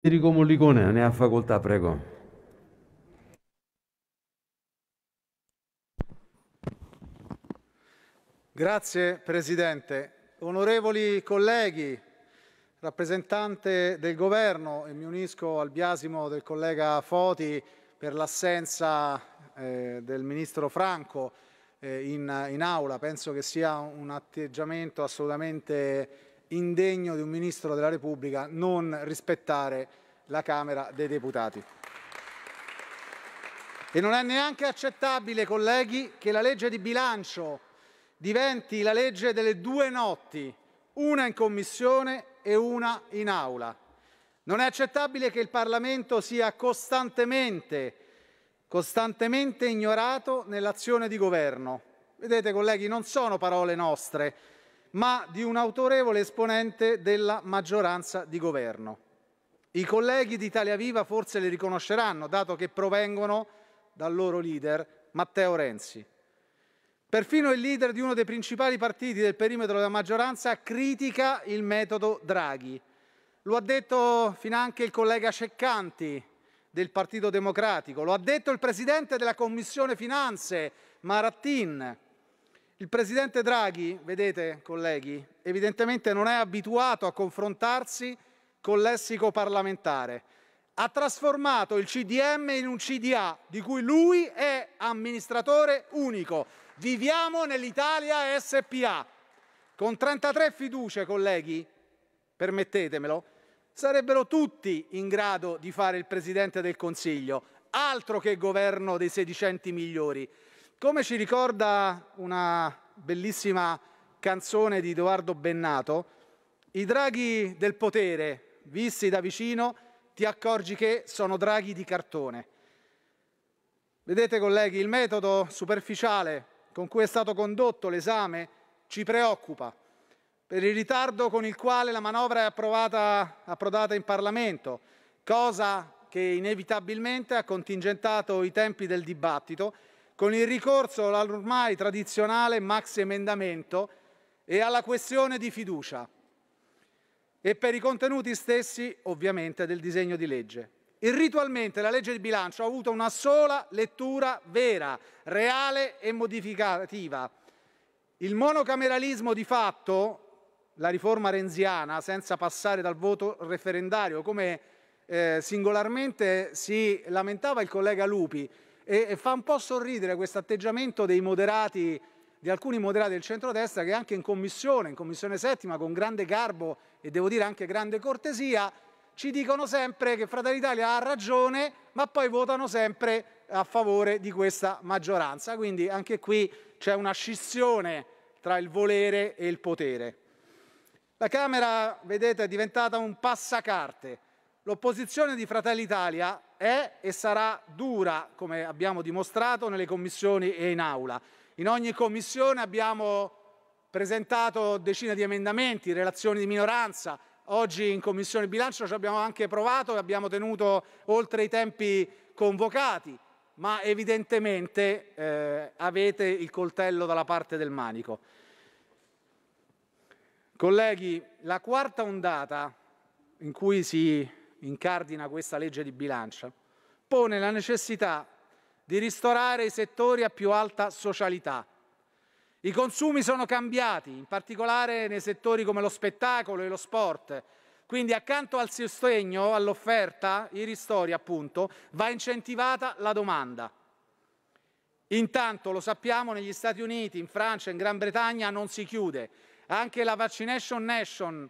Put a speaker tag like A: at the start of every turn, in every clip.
A: Federico Mollicone ne ha facoltà, prego. Grazie Presidente. Onorevoli colleghi, rappresentante del Governo, e mi unisco al biasimo del collega Foti per l'assenza eh, del Ministro Franco eh, in, in, aula. Penso che sia un atteggiamento assolutamente indegno di un Ministro della Repubblica non rispettare la Camera dei Deputati. E non è neanche accettabile, colleghi, che la legge di bilancio diventi la legge delle due notti, una in Commissione e una in Aula. Non è accettabile che il Parlamento sia costantemente, costantemente ignorato nell'azione di governo. Vedete, colleghi, non sono parole nostre, ma di un autorevole esponente della maggioranza di governo. I colleghi di Italia Viva forse le riconosceranno, dato che provengono dal loro leader Matteo Renzi. Perfino il leader di uno dei principali partiti del perimetro della maggioranza critica il metodo Draghi. Lo ha detto finanche il collega Ceccanti del Partito Democratico, lo ha detto il presidente della Commissione Finanze Marattin. Il presidente Draghi, vedete colleghi, evidentemente non è abituato a confrontarsi con lessico parlamentare. Ha trasformato il CDM in un CDA di cui lui è amministratore unico. Viviamo nell'Italia SPA. Con 33 fiducia, colleghi, permettetemelo, sarebbero tutti in grado di fare il presidente del Consiglio, altro che governo dei sedicenti migliori. Come ci ricorda una bellissima canzone di Edoardo Bennato, i draghi del potere, visti da vicino, ti accorgi che sono draghi di cartone. Vedete colleghi, il metodo superficiale con cui è stato condotto l'esame ci preoccupa per il ritardo con il quale la manovra è approvata, approdata in Parlamento, cosa che inevitabilmente ha contingentato i tempi del dibattito con il ricorso all'ormai tradizionale max emendamento e alla questione di fiducia e per i contenuti stessi ovviamente del disegno di legge. Irritualmente la legge di bilancio ha avuto una sola lettura vera, reale e modificativa. Il monocameralismo di fatto, la riforma renziana, senza passare dal voto referendario, come eh, singolarmente si lamentava il collega Lupi, e, fa un po' sorridere questo atteggiamento dei moderati di alcuni moderati del centrodestra che anche in commissione, in commissione settima, con grande garbo e devo dire anche grande cortesia, ci dicono sempre che Fratelli Italia ha ragione, ma poi votano sempre a favore di questa maggioranza. Quindi anche qui c'è una scissione tra il volere e il potere. La Camera, vedete, è diventata un passacarte. L'opposizione di Fratelli Italia è e sarà dura, come abbiamo dimostrato nelle commissioni e in aula. In ogni commissione abbiamo presentato decine di emendamenti, relazioni di minoranza. Oggi in commissione bilancio ci abbiamo anche provato e abbiamo tenuto oltre i tempi convocati, ma evidentemente eh, avete il coltello dalla parte del manico. Colleghi, la quarta ondata in cui si incardina questa legge di bilancio, pone la necessità di ristorare i settori a più alta socialità. I consumi sono cambiati, in particolare nei settori come lo spettacolo e lo sport. Quindi accanto al sostegno, all'offerta, i ristori appunto, va incentivata la domanda. Intanto, lo sappiamo, negli Stati Uniti, in Francia, in Gran Bretagna non si chiude. Anche la Vaccination Nation,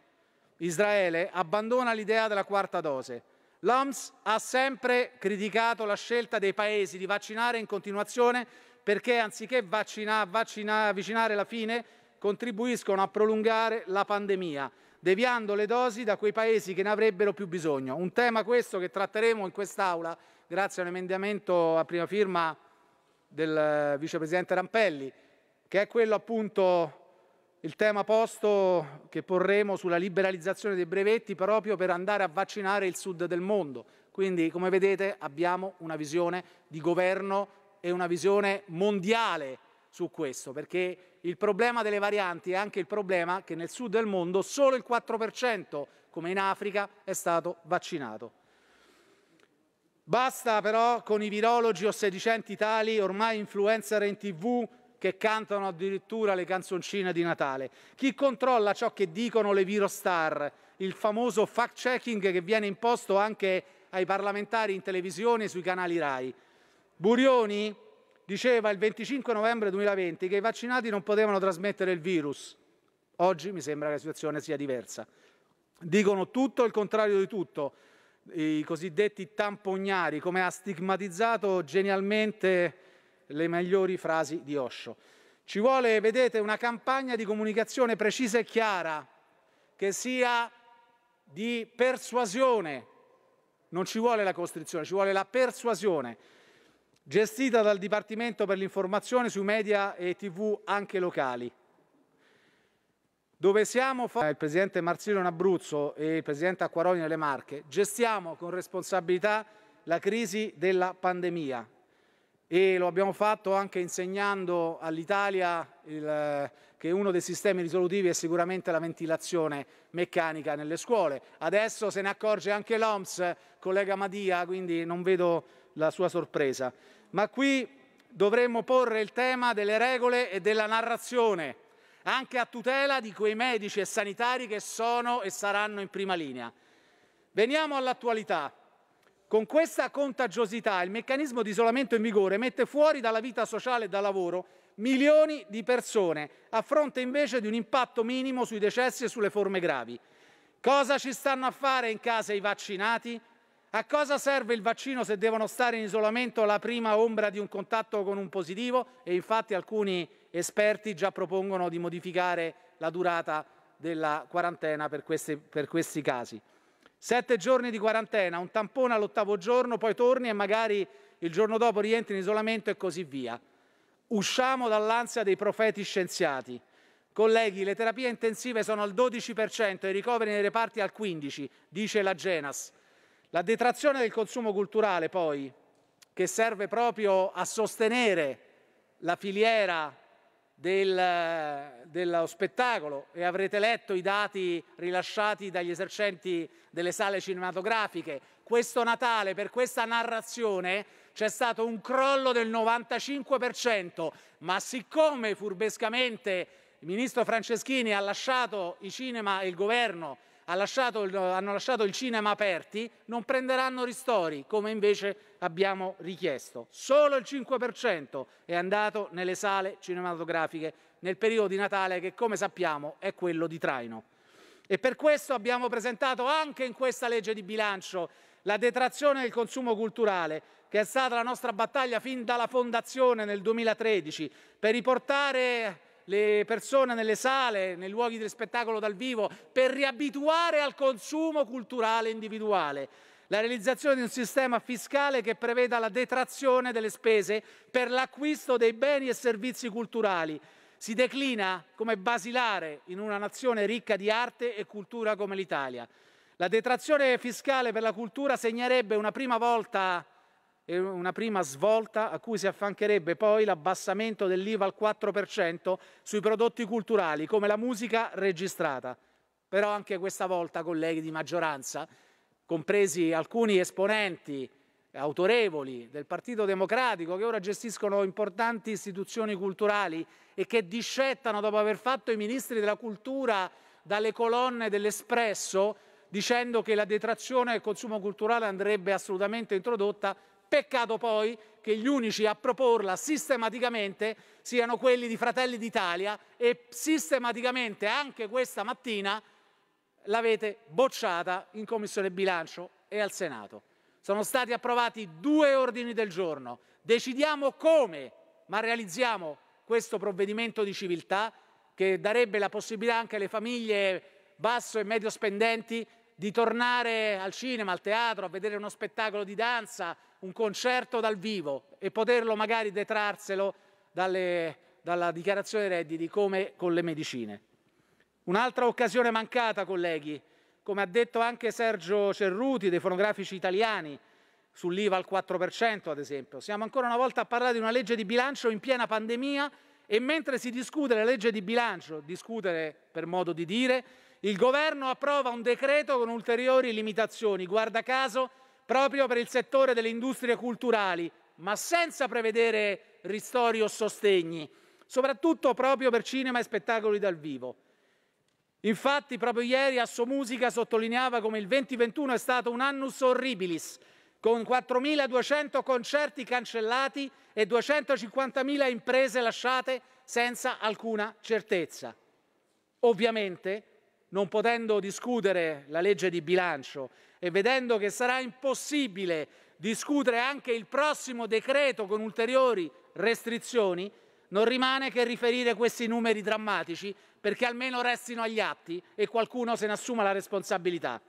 A: Israele abbandona l'idea della quarta dose. L'OMS ha sempre criticato la scelta dei paesi di vaccinare in continuazione perché anziché vaccina, vaccina, avvicinare la fine contribuiscono a prolungare la pandemia, deviando le dosi da quei paesi che ne avrebbero più bisogno. Un tema questo che tratteremo in quest'Aula grazie a un emendamento a prima firma del eh, vicepresidente Rampelli, che è quello appunto il tema posto che porremo sulla liberalizzazione dei brevetti proprio per andare a vaccinare il sud del mondo. Quindi, come vedete, abbiamo una visione di governo e una visione mondiale su questo, perché il problema delle varianti è anche il problema che nel sud del mondo solo il 4%, come in Africa, è stato vaccinato. Basta però con i virologi o sedicenti tali, ormai influencer in tv, che cantano addirittura le canzoncine di Natale? Chi controlla ciò che dicono le virostar, il famoso fact-checking che viene imposto anche ai parlamentari in televisione e sui canali RAI? Burioni diceva il 25 novembre 2020 che i vaccinati non potevano trasmettere il virus. Oggi mi sembra che la situazione sia diversa. Dicono tutto il contrario di tutto. I cosiddetti tampognari, come ha stigmatizzato genialmente le migliori frasi di Osho. Ci vuole, vedete, una campagna di comunicazione precisa e chiara, che sia di persuasione. Non ci vuole la costrizione, ci vuole la persuasione, gestita dal Dipartimento per l'informazione sui media e tv anche locali. Dove siamo, fa- il presidente Marzino in Abruzzo e il presidente Acquaroni nelle Marche, gestiamo con responsabilità la crisi della pandemia, e lo abbiamo fatto anche insegnando all'Italia che uno dei sistemi risolutivi è sicuramente la ventilazione meccanica nelle scuole. Adesso se ne accorge anche l'OMS, collega Madia, quindi non vedo la sua sorpresa. Ma qui dovremmo porre il tema delle regole e della narrazione, anche a tutela di quei medici e sanitari che sono e saranno in prima linea. Veniamo all'attualità. Con questa contagiosità il meccanismo di isolamento in vigore mette fuori dalla vita sociale e dal lavoro milioni di persone, a fronte invece di un impatto minimo sui decessi e sulle forme gravi. Cosa ci stanno a fare in casa i vaccinati? A cosa serve il vaccino se devono stare in isolamento alla prima ombra di un contatto con un positivo? E infatti alcuni esperti già propongono di modificare la durata della quarantena per questi, per questi casi. Sette giorni di quarantena, un tampone all'ottavo giorno, poi torni e magari il giorno dopo rientri in isolamento e così via. Usciamo dall'ansia dei profeti scienziati. Colleghi, le terapie intensive sono al 12% e i ricoveri nei reparti al 15%, dice la Genas. La detrazione del consumo culturale, poi, che serve proprio a sostenere la filiera del, dello spettacolo e avrete letto i dati rilasciati dagli esercenti delle sale cinematografiche. Questo Natale, per questa narrazione, c'è stato un crollo del 95%, ma siccome furbescamente il ministro Franceschini ha lasciato i cinema e il governo lasciato, hanno lasciato il cinema aperti non prenderanno ristori, come invece abbiamo richiesto. Solo il 5% è andato nelle sale cinematografiche nel periodo di Natale che, come sappiamo, è quello di traino. E per questo abbiamo presentato anche in questa legge di bilancio la detrazione del consumo culturale, che è stata la nostra battaglia fin dalla fondazione nel 2013, per riportare le persone nelle sale, nei luoghi del spettacolo dal vivo, per riabituare al consumo culturale individuale. La realizzazione di un sistema fiscale che preveda la detrazione delle spese per l'acquisto dei beni e servizi culturali si declina come basilare in una nazione ricca di arte e cultura come l'Italia. La detrazione fiscale per la cultura segnerebbe una prima volta una prima svolta a cui si affiancherebbe poi l'abbassamento dell'IVA al 4% sui prodotti culturali, come la musica registrata. Però anche questa volta, colleghi di maggioranza, compresi alcuni esponenti autorevoli del Partito Democratico che ora gestiscono importanti istituzioni culturali e che discettano dopo aver fatto i ministri della cultura dalle colonne dell'Espresso dicendo che la detrazione al consumo culturale andrebbe assolutamente introdotta, Peccato poi che gli unici a proporla sistematicamente siano quelli di Fratelli d'Italia e sistematicamente anche questa mattina l'avete bocciata in Commissione Bilancio e al Senato. Sono stati approvati due ordini del giorno. Decidiamo come, ma realizziamo questo provvedimento di civiltà che darebbe la possibilità anche alle famiglie basso e medio spendenti di tornare al cinema, al teatro, a vedere uno spettacolo di danza, un concerto dal vivo e poterlo magari detrarselo dalle, dalla dichiarazione dei redditi come con le medicine. Un'altra occasione mancata, colleghi, come ha detto anche Sergio Cerruti dei fonografici italiani sull'IVA al 4%, ad esempio. Siamo ancora una volta a parlare di una legge di bilancio in piena pandemia e mentre si discute la legge di bilancio, discutere per modo di dire, il governo approva un decreto con ulteriori limitazioni, guarda caso proprio per il settore delle industrie culturali, ma senza prevedere ristori o sostegni, soprattutto proprio per cinema e spettacoli dal vivo. Infatti, proprio ieri Asso Musica sottolineava come il 2021 è stato un annus horribilis, con 4.200 concerti cancellati e 250.000 imprese lasciate senza alcuna certezza. Ovviamente non potendo discutere la legge di bilancio e vedendo che sarà impossibile discutere anche il prossimo decreto con ulteriori restrizioni, non rimane che riferire questi numeri drammatici perché almeno restino agli atti e qualcuno se ne assuma la responsabilità.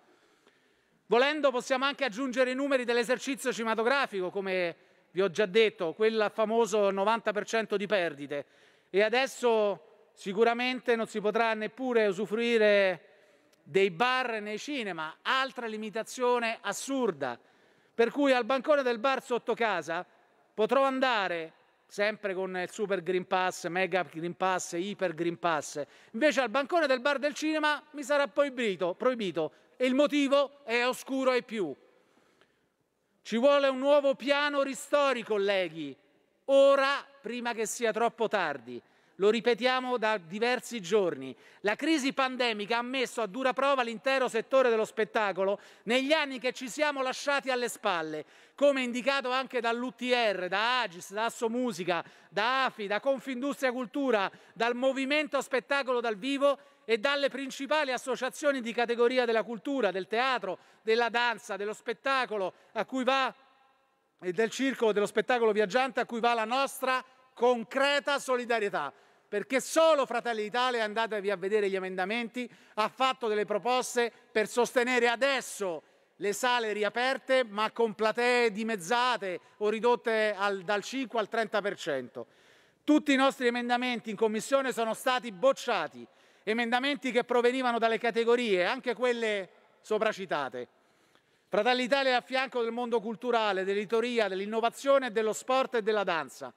A: Volendo possiamo anche aggiungere i numeri dell'esercizio cinematografico, come vi ho già detto, quel famoso 90% di perdite. E adesso Sicuramente non si potrà neppure usufruire dei bar nei cinema, altra limitazione assurda. Per cui al bancone del bar sotto casa potrò andare sempre con il super green pass, mega green pass, iper green pass. Invece al bancone del bar del cinema mi sarà proibito, proibito e il motivo è oscuro ai più. Ci vuole un nuovo piano ristori, colleghi, ora prima che sia troppo tardi lo ripetiamo da diversi giorni, la crisi pandemica ha messo a dura prova l'intero settore dello spettacolo negli anni che ci siamo lasciati alle spalle, come indicato anche dall'UTR, da Agis, da Asso Musica, da AFI, da Confindustria Cultura, dal Movimento Spettacolo dal Vivo e dalle principali associazioni di categoria della cultura, del teatro, della danza, dello spettacolo a cui va e del circo dello spettacolo viaggiante a cui va la nostra concreta solidarietà perché solo Fratelli d'Italia, andatevi a vedere gli emendamenti, ha fatto delle proposte per sostenere adesso le sale riaperte, ma con platee dimezzate o ridotte al, dal 5 al 30%. Tutti i nostri emendamenti in Commissione sono stati bocciati, emendamenti che provenivano dalle categorie, anche quelle sopracitate. Fratelli d'Italia è a fianco del mondo culturale, dell'editoria, dell'innovazione, dello sport e della danza.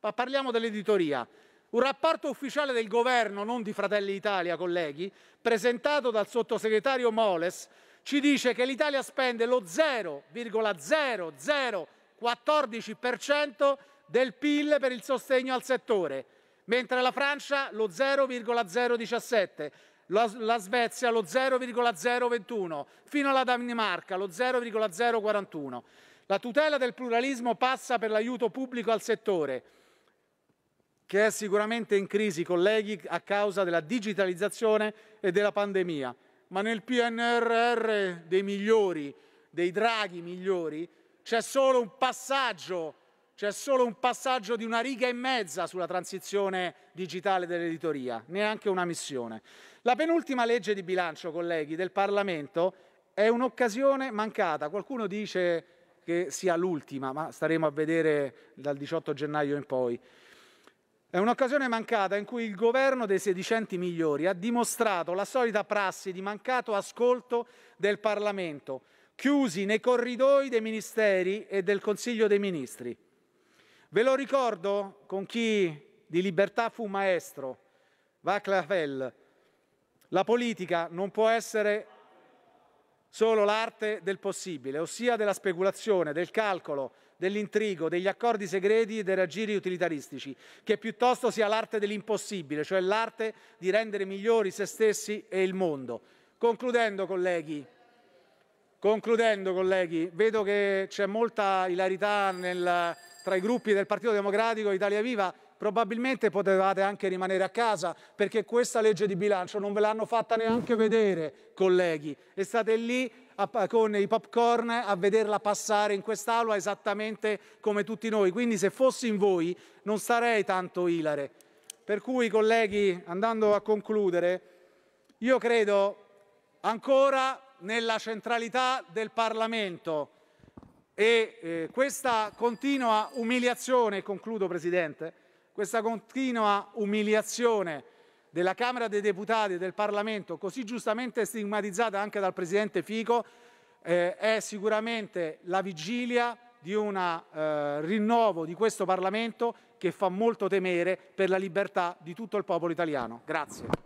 A: Ma parliamo dell'editoria. Un rapporto ufficiale del governo, non di Fratelli Italia, colleghi, presentato dal sottosegretario Moles, ci dice che l'Italia spende lo 0,0014% del PIL per il sostegno al settore, mentre la Francia lo 0,017, la, la Svezia lo 0,021, fino alla Danimarca lo 0,041. La tutela del pluralismo passa per l'aiuto pubblico al settore che è sicuramente in crisi, colleghi, a causa della digitalizzazione e della pandemia. Ma nel PNRR dei migliori, dei draghi migliori, c'è solo un passaggio, c'è solo un passaggio di una riga e mezza sulla transizione digitale dell'editoria, neanche una missione. La penultima legge di bilancio, colleghi, del Parlamento è un'occasione mancata. Qualcuno dice che sia l'ultima, ma staremo a vedere dal 18 gennaio in poi. È un'occasione mancata in cui il governo dei sedicenti migliori ha dimostrato la solita prassi di mancato ascolto del Parlamento, chiusi nei corridoi dei ministeri e del Consiglio dei Ministri. Ve lo ricordo con chi di libertà fu maestro, Vaclav Havel. La politica non può essere solo l'arte del possibile, ossia della speculazione, del calcolo, dell'intrigo, degli accordi segreti e dei raggiri utilitaristici, che piuttosto sia l'arte dell'impossibile, cioè l'arte di rendere migliori se stessi e il mondo. Concludendo, colleghi, concludendo, colleghi vedo che c'è molta ilarità nel, tra i gruppi del Partito Democratico e Italia Viva probabilmente potevate anche rimanere a casa perché questa legge di bilancio non ve l'hanno fatta neanche vedere, colleghi. E state lì a, con i popcorn a vederla passare in quest'aula esattamente come tutti noi. Quindi se fossi in voi non starei tanto ilare. Per cui, colleghi, andando a concludere, io credo ancora nella centralità del Parlamento e eh, questa continua umiliazione, concludo Presidente, questa continua umiliazione della Camera dei Deputati e del Parlamento, così giustamente stigmatizzata anche dal Presidente Fico, eh, è sicuramente la vigilia di un eh, rinnovo di questo Parlamento che fa molto temere per la libertà di tutto il popolo italiano. Grazie.